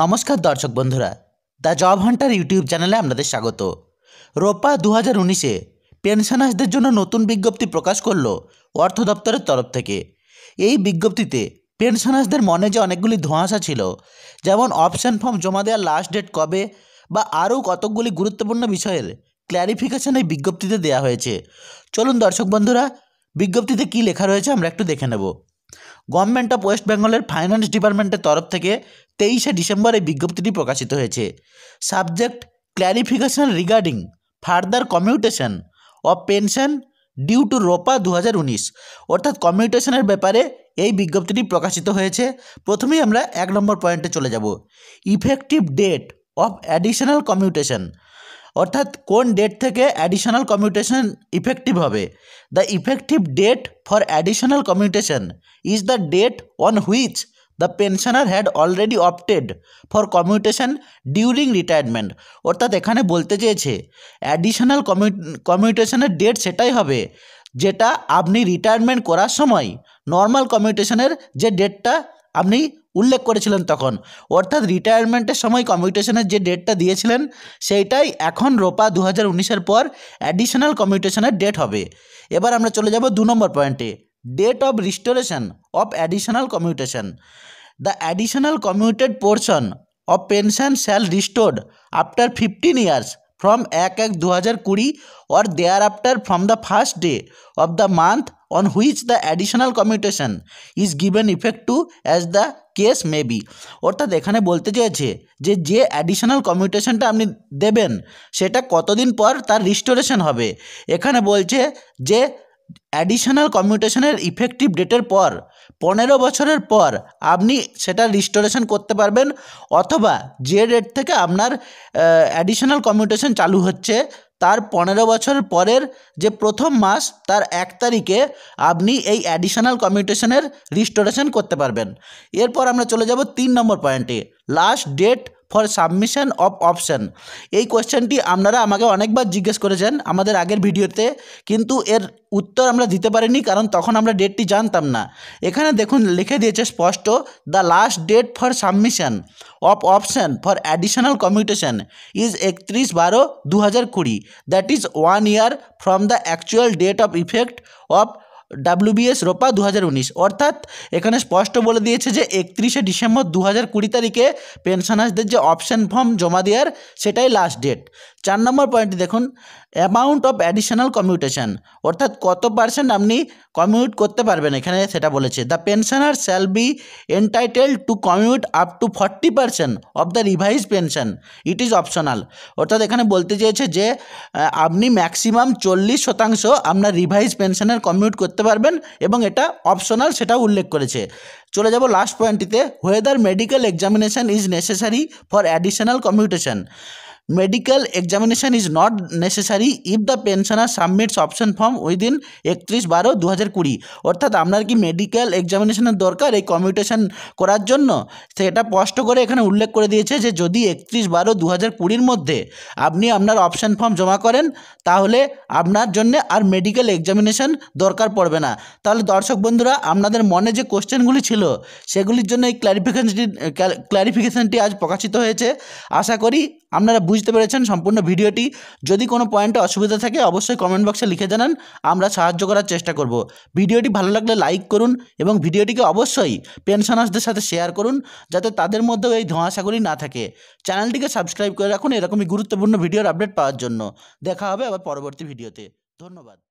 নমস্কার দর্শক বন্ধুরা দ্য জব হান্টার ইউটিউব চ্যানেলে আপনাদের স্বাগত রোপা দু হাজার উনিশে পেনশনার্সদের জন্য নতুন বিজ্ঞপ্তি প্রকাশ করল অর্থ দপ্তরের তরফ থেকে এই বিজ্ঞপ্তিতে পেনশনার্সদের মনে যে অনেকগুলি ধোঁয়াশা ছিল যেমন অপশন ফর্ম জমা দেওয়ার লাস্ট ডেট কবে বা আরও কতকগুলি গুরুত্বপূর্ণ বিষয়ের ক্ল্যারিফিকেশন এই বিজ্ঞপ্তিতে দেওয়া হয়েছে চলুন দর্শক বন্ধুরা বিজ্ঞপ্তিতে কি লেখা রয়েছে আমরা একটু দেখে নেব গভর্নমেন্ট অফ ওয়েস্ট বেঙ্গলের ফাইন্যান্স ডিপার্টমেন্টের তরফ থেকে তেইশে ডিসেম্বর এই বিজ্ঞপ্তিটি প্রকাশিত হয়েছে subject clarification regarding further commutation of pension due to ROPA দু অর্থাৎ কমিউটেশনের ব্যাপারে এই বিজ্ঞপ্তিটি প্রকাশিত হয়েছে প্রথমেই আমরা এক নম্বর পয়েন্টে চলে যাব effective date of additional commutation অর্থাৎ কোন ডেট থেকে অ্যাডিশনাল কমিউটেশন ইফেক্টিভ হবে the effective date for additional commutation is the date on which the pensioner had already opted for commutation during retirement অর্থাৎ এখানে বলতে চেয়েছে অ্যাডিশনাল কমিউটেশনের ডেট সেটাই হবে যেটা আপনি রিটায়ারমেন্ট করার সময় নর্মাল কমিউটেশনের যে ডেটটা আপনি উল্লেখ করেছিলেন তখন অর্থাৎ রিটায়ারমেন্টের সময় কমিউটেশনের যে ডেটটা দিয়েছিলেন সেইটাই এখন রোপা দু হাজার পর অ্যাডিশনাল কমিউটেশনের ডেট হবে এবার আমরা চলে যাব দু নম্বর পয়েন্টে date of restoration of additional commutation the additional commuted portion of pension shall restored after fifteen years from এক এক দু হাজার কুড়ি or thereafter from the first day of the month on which the additional commutation is given effect to as the case may be অর্থাৎ এখানে বলতে চেয়েছে যে যে অ্যাডিশনাল কমিউটেশনটা আপনি দেবেন সেটা কতদিন পর তার রিস্টোরেশন হবে এখানে বলছে যে অ্যাডিশনাল কমিউটেশনের ইফেক্টিভ ডেটের পর পনেরো বছরের পর আপনি সেটা রিস্টোরেশন করতে পারবেন অথবা যে ডেট থেকে আপনার অ্যাডিশনাল কমিউটেশন চালু হচ্ছে তার পনেরো বছর পরের যে প্রথম মাস তার এক তারিখে আপনি এই অ্যাডিশনাল কমিউটেশনের রিস্টোরেশন করতে পারবেন এরপর আমরা চলে যাব তিন নম্বর পয়েন্টে last date for submission of option এই কোয়েশ্চেনটি আপনারা আমাকে অনেকবার জিজ্ঞেস করেছেন আমাদের আগের ভিডিওতে কিন্তু এর উত্তর আমরা দিতে পারিনি কারণ তখন আমরা ডেটটি জানতাম না এখানে দেখুন লিখে দিয়েছে স্পষ্ট the last date for submission of option for additional commutation is একত্রিশ বারো দু হাজার কুড়ি that is one year from the actual date of effect of WBS ROPA দু অর্থাৎ এখানে স্পষ্ট বলে দিয়েছে যে একত্রিশে ডিসেম্বর দু কুড়ি তারিখে পেনশনার্সদের যে অপশান ফর্ম জমা দেওয়ার সেটাই লাস্ট ডেট চার নম্বর পয়েন্টটি দেখুন অ্যামাউন্ট অফ অ্যাডিশনাল কমিউটেশন অর্থাৎ কত পার্সেন্ট আপনি কমিউট করতে পারবেন এখানে সেটা বলেছে the pensioner shall be entitle to commute up to forty percent of the revise pension it is optional অর্থাৎ এখানে বলতে চেয়েছে যে আপনি ম্যাক্সিমাম চল্লিশ শতাংশ আপনার রিভাইজ পেনশনের কমিউট করতে করতে পারবেন এবং এটা অপশনাল সেটা উল্লেখ করেছে চলে যাব লাস্ট পয়েন্টটিতে whether medical examination is necessary for additional commutation examination is not necessary if the pensioner submits option form form within একত্রিশ বারো দু হাজার কুড়ি অর্থাৎ আপনার কি মেডিকেল এক্সামিনেশনের দরকার এই কমিউটেশন করার জন্য সেটা স্পষ্ট করে এখানে উল্লেখ করে দিয়েছে যে যদি একত্রিশ বারো দু হাজার কুড়ির মধ্যে আপনি আপনার অপশান ফর্ম জমা করেন তাহলে আপনার জন্য আর মেডিকেল এক্সামিনেশন দরকার পড়বে না তাহলে দর্শক বন্ধুরা আপনাদের মনে যে কোশ্চেনগুলি ছিল সেগুলির জন্য এই ক্লারিফিকেশনটি ক্লারিফিকেশনটি আজ প্রকাশিত হয়েছে আশা করি আপনারা বুঝ বুঝতে পেরেছেন সম্পূর্ণ ভিডিওটি যদি কোনো পয়েন্টে অসুবিধা থাকে অবশ্যই কমেন্ট বক্সে লিখে জানান আমরা সাহায্য করার চেষ্টা করব ভিডিওটি ভালো লাগলে লাইক করুন এবং ভিডিওটিকে অবশ্যই পেনশনার্সদের সাথে শেয়ার করুন যাতে তাদের মধ্যেও এই ধোঁয়াশাগুলি না থাকে চ্যানেলটিকে সাবস্ক্রাইব করে রাখুন এরকমই গুরুত্বপূর্ণ ভিডিওর আপডেট পাওয়ার জন্য দেখা হবে আবার পরবর্তী ভিডিওতে ধন্যবাদ